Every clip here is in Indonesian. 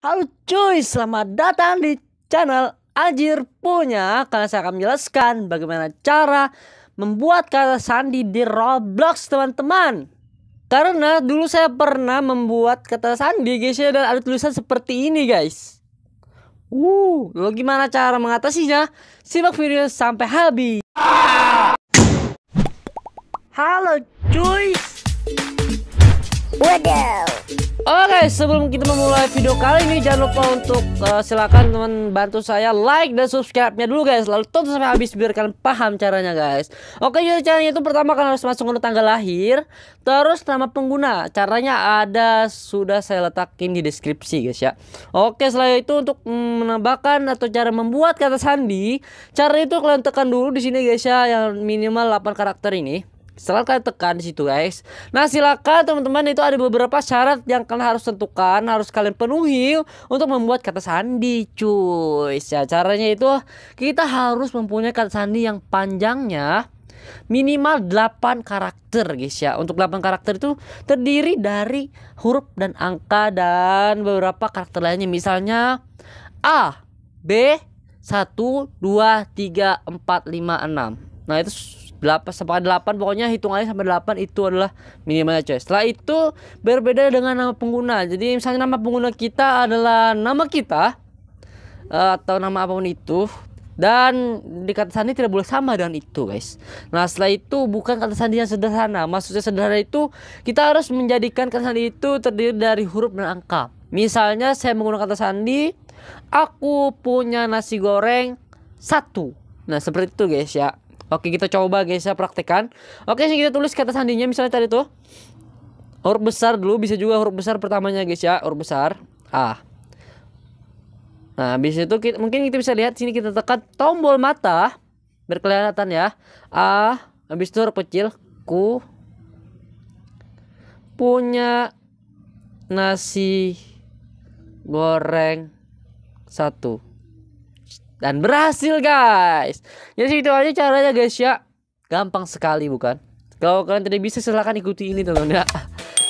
Halo cuy, selamat datang di channel Ajir Punya Karena saya akan menjelaskan bagaimana cara membuat kata sandi di Roblox teman-teman Karena dulu saya pernah membuat kata sandi guys ya Dan ada tulisan seperti ini guys Uh, lo gimana cara mengatasinya? Simak video sampai habis Halo cuy Waduh Oke, okay, sebelum kita memulai video kali ini jangan lupa untuk uh, silakan teman bantu saya like dan subscribe-nya dulu guys. Lalu tonton sampai habis biar kalian paham caranya guys. Oke, okay, jadi caranya itu pertama kalian harus masuk ke tanggal lahir, terus nama pengguna. Caranya ada sudah saya letakin di deskripsi guys ya. Oke, okay, selain itu untuk menambahkan atau cara membuat kata sandi, cara itu kalian tekan dulu di sini guys ya yang minimal 8 karakter ini setelah kalian tekan di situ guys. Nah silakan teman-teman itu ada beberapa syarat yang kalian harus tentukan, harus kalian penuhi untuk membuat kata sandi cuy. Ya caranya itu kita harus mempunyai kata sandi yang panjangnya minimal 8 karakter guys ya. Untuk 8 karakter itu terdiri dari huruf dan angka dan beberapa karakter lainnya misalnya A, B, 1 2 3 4 5 6. Nah itu 8 sampai 8 pokoknya hitung aja sampai 8 itu adalah minimalnya coy. Setelah itu berbeda dengan nama pengguna. Jadi misalnya nama pengguna kita adalah nama kita eh, atau nama apapun itu dan di kata sandi tidak boleh sama dengan itu guys nah setelah itu bukan kata sandi yang sederhana maksudnya sederhana itu kita harus menjadikan kata sandi itu terdiri dari huruf dan angka misalnya saya menggunakan kata sandi aku punya nasi goreng satu nah seperti itu guys ya Oke, kita coba guys ya praktekan. Oke, sini kita tulis kata sandinya misalnya tadi tuh. Huruf besar dulu bisa juga huruf besar pertamanya guys ya, huruf besar A. Nah, habis itu kita, mungkin kita bisa lihat sini kita tekan tombol mata berkelihatan ya. A, habis itu huruf kecil ku punya nasi goreng satu dan berhasil guys. Jadi itu aja caranya guys ya. Gampang sekali bukan? Kalau kalian tidak bisa silahkan ikuti ini teman-teman ya.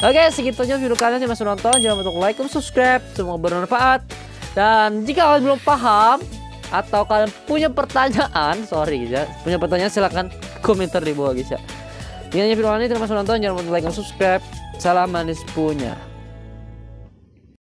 Oke segitu aja video kalian yang masih nonton. Jangan lupa untuk like dan subscribe. Semoga bermanfaat. Dan jika kalian belum paham atau kalian punya pertanyaan, sorry ya, punya pertanyaan silahkan komentar di bawah guys ya. Ini hanya video kalian ini terima kasih nonton. Jangan lupa untuk like dan subscribe. Salam manis punya.